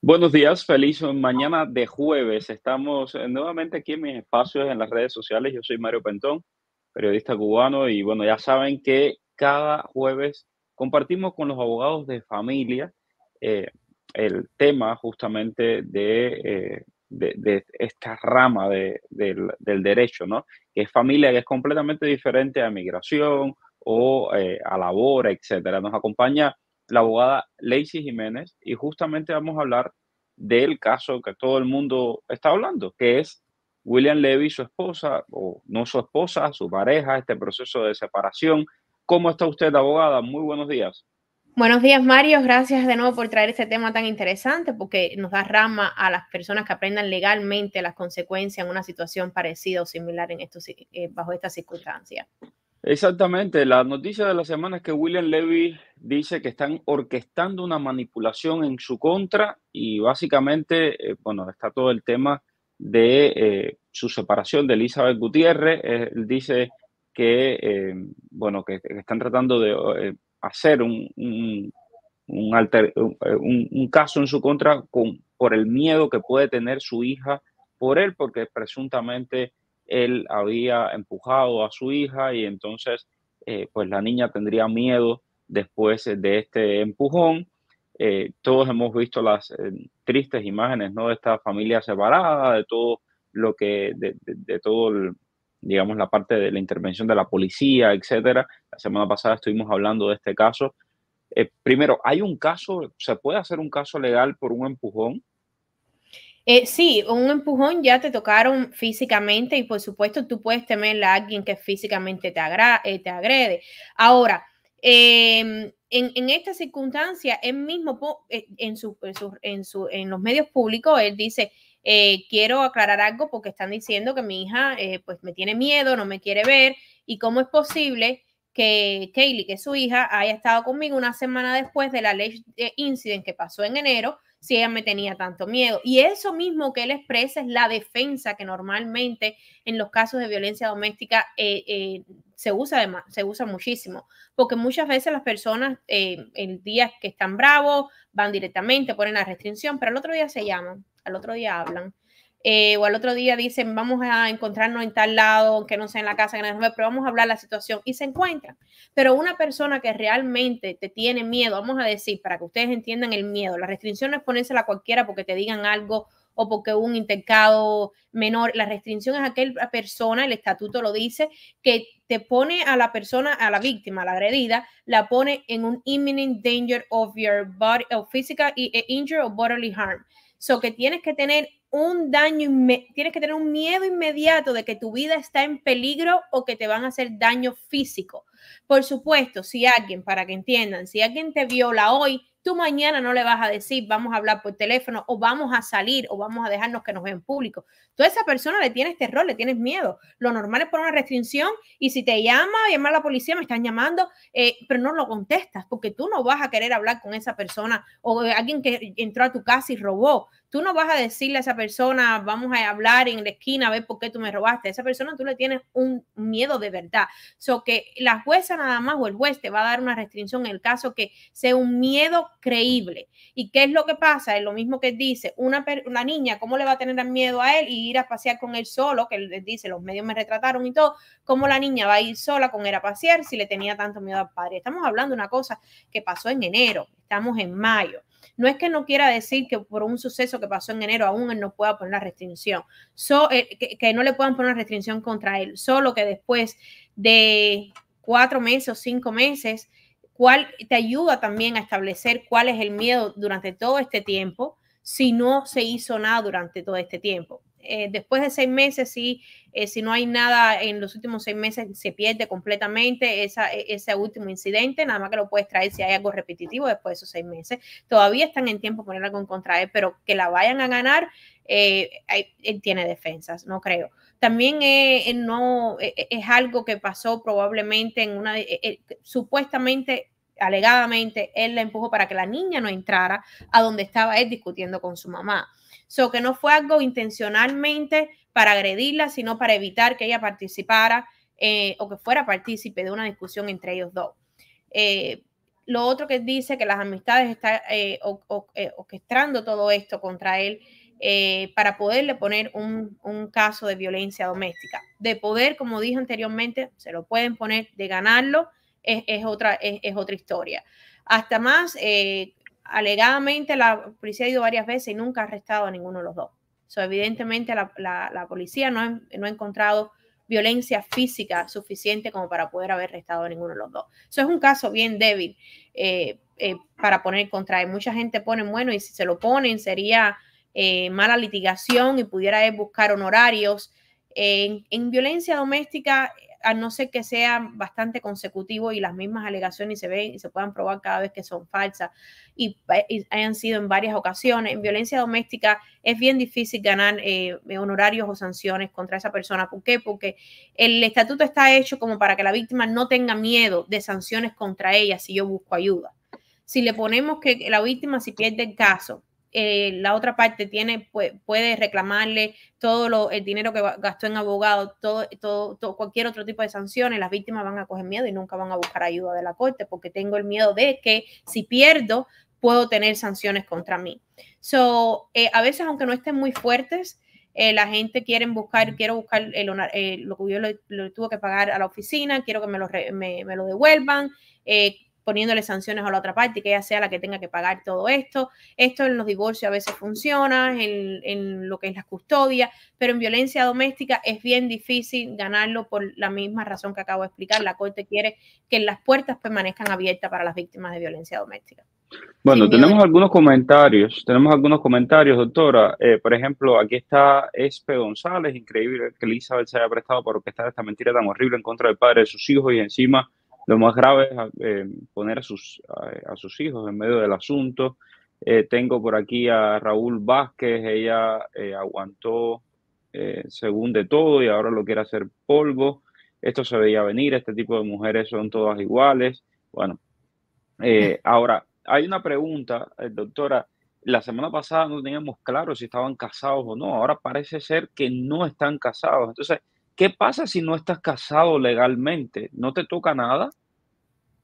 Buenos días, feliz mañana de jueves. Estamos eh, nuevamente aquí en mis espacios en las redes sociales. Yo soy Mario Pentón, periodista cubano, y bueno, ya saben que cada jueves compartimos con los abogados de familia eh, el tema justamente de, eh, esta rama del, derecho, ¿no? Que es familia, que es completamente diferente a migración o a labor, etcétera. Nos acompaña la abogada Lacey Jiménez y justamente vamos a hablar del caso que todo el mundo está hablando, que es William Levy, su esposa, o no su esposa, su pareja, este proceso de separación. ¿Cómo está usted, abogada? Muy buenos días. Buenos días, Mario. Gracias de nuevo por traer este tema tan interesante porque nos da rama a las personas que aprendan legalmente las consecuencias en una situación parecida o similar en estos, eh, bajo estas circunstancias. Exactamente, la noticia de la semana es que William Levy dice que están orquestando una manipulación en su contra y básicamente, eh, bueno, está todo el tema de eh, su separación de Elizabeth Gutiérrez. Eh, él dice que, bueno, que, están tratando de hacer un, caso en su contra con, por el miedo que puede tener su hija por él, porque presuntamente él había empujado a su hija y entonces eh, pues la niña tendría miedo después de este empujón. Eh, todos hemos visto las eh, tristes imágenes ¿no? de esta familia separada, de todo lo que, de, de, todo, digamos, la parte de la intervención de la policía, etcétera. La semana pasada estuvimos hablando de este caso. primero, ¿hay un caso, se puede hacer un caso legal por un empujón? Eh, sí, un empujón ya te tocaron físicamente y por supuesto tú puedes temerle a alguien que físicamente te, eh, te agrede. Ahora, em, en, esta circunstancia, él mismo eh, en, en, en, los medios públicos, él dice, quiero aclarar algo porque están diciendo que mi hija pues me tiene miedo, no me quiere ver y cómo es posible que Kaylee, que su hija, haya estado conmigo una semana después de la ley de eh, incident que pasó en enero, si ella me tenía tanto miedo. Y eso mismo que él expresa es la defensa que normalmente en los casos de violencia doméstica eh, eh, se usa además, se usa muchísimo, porque muchas veces las personas el día que están bravos van directamente, ponen la restricción, pero al otro día se llaman, al otro día hablan. Eh, o al otro día dicen, vamos a encontrarnos en tal lado, aunque no sea en la casa, pero vamos a hablar la situación y se encuentran. Pero una persona que realmente te tiene miedo, vamos a decir, para que ustedes entiendan el miedo, la restricción no es ponérsela a cualquiera porque te digan algo o porque un intercado menor. La restricción es aquella persona, el estatuto lo dice, que te pone a la persona, a la víctima, a la agredida, la pone en un imminent danger of your body, of physical eh, injury or bodily harm. So que tienes que tener un daño, tienes que tener un miedo inmediato de que tu vida está en peligro o que te van a hacer daño físico. Por supuesto, si alguien, para que entiendan, si alguien te viola hoy, tú mañana no le vas a decir, vamos a hablar por teléfono o vamos a salir o vamos a dejarnos que nos vean público. Tú a esa persona le tienes terror, le tienes miedo. Lo normal es poner una restricción y si te llama, llama a la policía, me están llamando, eh, pero no lo contestas porque tú no vas a querer hablar con esa persona o alguien que entró a tu casa y robó. Tú no vas a decirle a esa persona, vamos a hablar en la esquina a ver por qué tú me robaste. A esa persona tú le tienes un miedo de verdad. So que la jueza nada más o el juez te va a dar una restricción en el caso que sea un miedo creíble. ¿Y qué es lo que pasa? Es lo mismo que dice una, niña, ¿cómo le va a tener miedo a él y ir a pasear con él solo? Que él dice, los medios me retrataron y todo. ¿Cómo la niña va a ir sola con él a pasear si le tenía tanto miedo al padre? Estamos hablando de una cosa que pasó en enero, estamos en mayo. No es que no quiera decir que por un suceso que pasó en enero aún él no pueda poner la restricción, eh, que, que, no le puedan poner una restricción contra él, solo que después de cuatro meses o cinco meses, cuál te ayuda también a establecer cuál es el miedo durante todo este tiempo si no se hizo nada durante todo este tiempo. Eh, después de seis meses, eh, si, no hay nada en los últimos seis meses, se pierde completamente e, ese último incidente, nada más que lo puedes traer si hay algo repetitivo después de esos seis meses. Todavía están en tiempo de ponerla con él, pero que la vayan a ganar, eh, él tiene defensas, no creo. También no, e, e, es algo que pasó probablemente en una, supuestamente alegadamente él la empujó para que la niña no entrara a donde estaba él discutiendo con su mamá. So que no fue algo intencionalmente para agredirla, sino para evitar que ella participara eh, o que fuera partícipe de una discusión entre ellos dos. Eh, lo otro que dice que las amistades están eh, eh, orquestando todo esto contra él para poderle poner un, caso de violencia doméstica. De poder, como dije anteriormente, se lo pueden poner, de ganarlo es, otra, es, otra historia. Hasta más, alegadamente la policía ha ido varias veces y nunca ha arrestado a ninguno de los dos. So, evidentemente la, policía no ha, encontrado violencia física suficiente como para poder haber arrestado a ninguno de los dos. Eso es un caso bien débil eh, eh, para poner contra él. Mucha gente pone, bueno, y si se lo ponen sería eh, mala litigación y pudiera buscar honorarios en, violencia doméstica, a no ser que sea bastante consecutivo y las mismas alegaciones se ven y se puedan probar cada vez que son falsas y, hayan sido en varias ocasiones, en violencia doméstica es bien difícil ganar eh, honorarios o sanciones contra esa persona. ¿Por qué? Porque el estatuto está hecho como para que la víctima no tenga miedo de sanciones contra ella si yo busco ayuda. Si le ponemos que la víctima, si pierde el caso, eh, la otra parte tiene, puede, reclamarle todo el dinero que gastó en abogado, todo, cualquier otro tipo de sanciones, las víctimas van a coger miedo y nunca van a buscar ayuda de la corte porque tengo el miedo de que si pierdo puedo tener sanciones contra mí. So, eh, a veces aunque no estén muy fuertes, eh, la gente quiere buscar, quiero buscar lo que yo le, tuve que pagar a la oficina, quiero que me lo, me, me lo devuelvan, poniéndole sanciones a la otra parte, que ella sea la que tenga que pagar todo esto. Esto en los divorcios a veces funciona, en, en lo que es la custodia, pero en violencia doméstica es bien difícil ganarlo por la misma razón que acabo de explicar. La Corte quiere que las puertas permanezcan abiertas para las víctimas de violencia doméstica. Bueno, tenemos algunos comentarios, tenemos algunos comentarios, doctora. Eh, por ejemplo, aquí está Espe González, increíble que Elizabeth se haya prestado para orquestar esta mentira tan horrible en contra del padre de sus hijos y encima lo más grave es eh, poner a sus, a, sus hijos en medio del asunto. Eh, tengo por aquí a Raúl Vázquez, ella eh, aguantó según de todo y ahora lo quiere hacer polvo. Esto se veía venir, este tipo de mujeres son todas iguales. Bueno, ahora hay una pregunta, doctora. La semana pasada no teníamos claro si estaban casados o no. Ahora parece ser que no están casados. Entonces, ¿Qué pasa si no estás casado legalmente? ¿No te toca nada?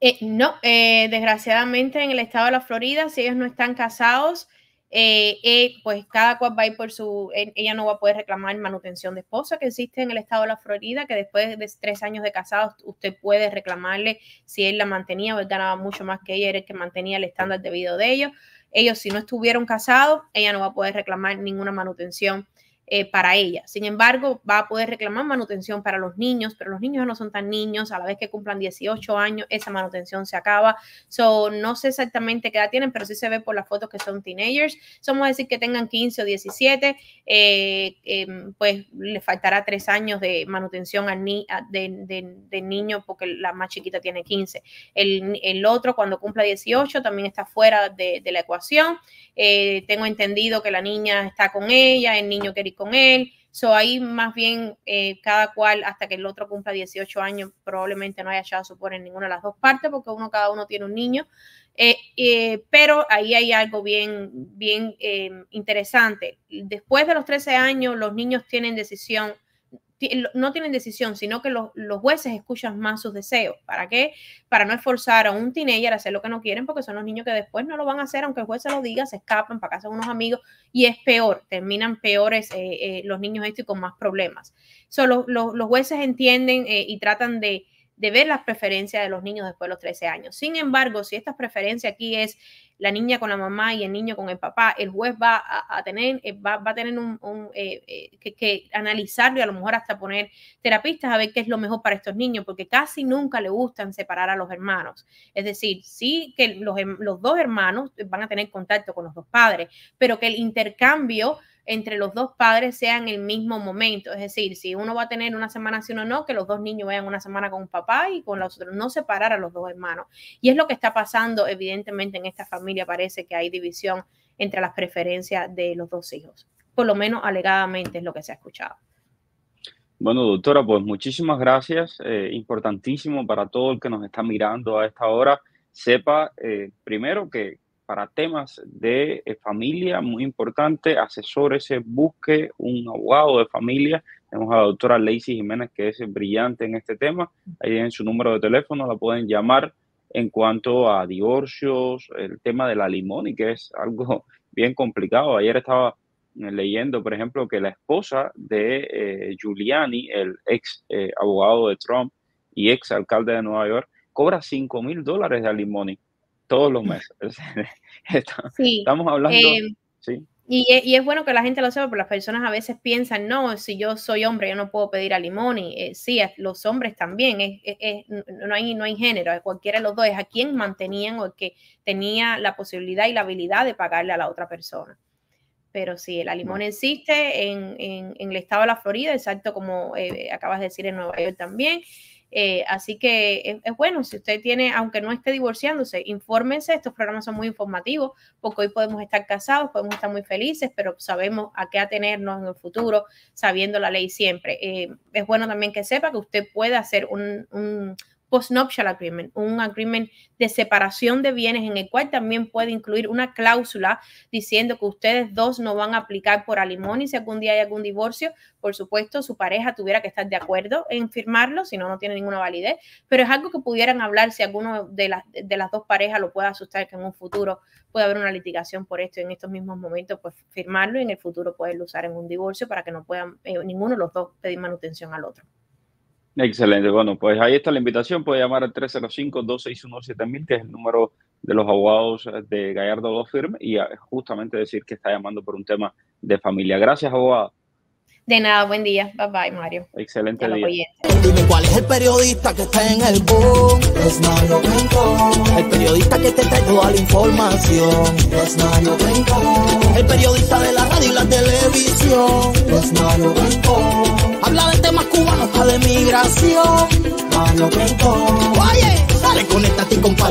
Eh, no, eh, desgraciadamente en el estado de la Florida, si ellos no están casados, eh, pues cada cual va a ir por su, e, ella no va a poder reclamar manutención de esposa que existe en el estado de la Florida, que después de tres años de casados usted puede reclamarle si él la mantenía o ganaba mucho más que ella, era el que mantenía el estándar de vida de ellos. Ellos si no estuvieron casados, ella no va a poder reclamar ninguna manutención eh, para ella. Sin embargo, va a poder reclamar manutención para los niños, pero los niños no son tan niños. A la vez que cumplan 18 años, esa manutención se acaba. So, no sé exactamente qué edad tienen, pero sí se ve por las fotos que son teenagers. Somos decir que tengan 15 o 17, eh, em, pues le faltará 3 años de manutención al niño porque la más chiquita tiene 15. El, otro, cuando cumpla 18, también está fuera de, de la ecuación. Eh, tengo entendido que la niña está con ella, el niño quiere con él. So, ahí más bien eh, cada cual, hasta que el otro cumpla 18 años, probablemente no haya echado por en ninguna de las dos partes, porque uno cada uno tiene un niño. Eh, eh, pero ahí hay algo bien, bien interesante. Después de los 13 años, los niños tienen decisión no tienen decisión, sino que los, los, jueces escuchan más sus deseos. ¿Para qué? Para no esforzar a un teenager a hacer lo que no quieren, porque son los niños que después no lo van a hacer, aunque el juez se lo diga, se escapan para casa de unos amigos y es peor, terminan peores eh, eh, los niños estos y con más problemas. solo los, jueces entienden eh, y tratan de, de ver las preferencias de los niños después de los 13 años. Sin embargo, si esta preferencia aquí es la niña con la mamá y el niño con el papá, el juez va a, tener, eh, va, a tener un, eh, eh, que, analizarlo y a lo mejor hasta poner terapistas a ver qué es lo mejor para estos niños, porque casi nunca le gustan separar a los hermanos. Es decir, sí que los, los dos hermanos van a tener contacto con los dos padres, pero que el intercambio entre los dos padres sea en el mismo momento. Es decir, si uno va a tener una semana si o no, que los dos niños vean una semana con un papá y con los otros, no separar a los dos hermanos. Y es lo que está pasando, evidentemente, en esta familia. Parece que hay división entre las preferencias de los dos hijos. Por lo menos alegadamente es lo que se ha escuchado. Bueno, doctora, pues muchísimas gracias. Eh, importantísimo para todo el que nos está mirando a esta hora. Sepa, eh, primero, que, para temas de eh, familia, muy importante, ese busque un abogado de familia. Tenemos a la doctora Lacey Jiménez, que es brillante en este tema. Ahí tienen su número de teléfono, la pueden llamar en cuanto a divorcios, el tema de la limón, que es algo bien complicado. Ayer estaba eh, leyendo, por ejemplo, que la esposa de eh, Giuliani, el ex abogado de Trump y ex alcalde de Nueva York, cobra 5 mil dólares de alimony todos los meses. Estamos hablando. Em, y, es bueno que la gente lo sepa, porque las personas a veces piensan, no, si yo soy hombre, yo no puedo pedir y Eh, sí, los hombres también, es, no, hay, no hay género, cualquiera de los dos es a quien mantenían o que tenía la posibilidad y la habilidad de pagarle a la otra persona. Pero sí, el alimón existe en, en, el estado de la Florida, exacto como eh, acabas de decir en Nueva York también. Eh, así que es, bueno, si usted tiene, aunque no esté divorciándose, infórmense, estos programas son muy informativos, porque hoy podemos estar casados, podemos estar muy felices, pero sabemos a qué atenernos en el futuro, sabiendo la ley siempre. Eh, es bueno también que sepa que usted puede hacer un postnuptial agreement, un agreement de separación de bienes en el cual también puede incluir una cláusula diciendo que ustedes dos no van a aplicar por y si algún día hay algún divorcio. Por supuesto, su pareja tuviera que estar de acuerdo en firmarlo, si no, no tiene ninguna validez, pero es algo que pudieran hablar si alguno de las, de las dos parejas lo pueda asustar que en un futuro puede haber una litigación por esto en estos mismos momentos pues firmarlo y en el futuro poderlo usar en un divorcio para que no puedan eh, ninguno de los dos pedir manutención al otro. Excelente, bueno, pues ahí está la invitación, puede llamar al 305-261-7000, que es el número de los abogados eh, de Gallardo Law Firm, y eh, justamente decir que está llamando por un tema de familia. Gracias, abogado. De nada, buen día. Bye bye, Mario. Excelente día. Dime cuál es el periodista que está en el boom. Es Mario Rincón. El periodista que te trae toda la información. Es Mario Rincón. El periodista de la radio y la televisión. Es Mario Habla de temas cubanos, habla de migración. todo. Oye, dale, conéctate y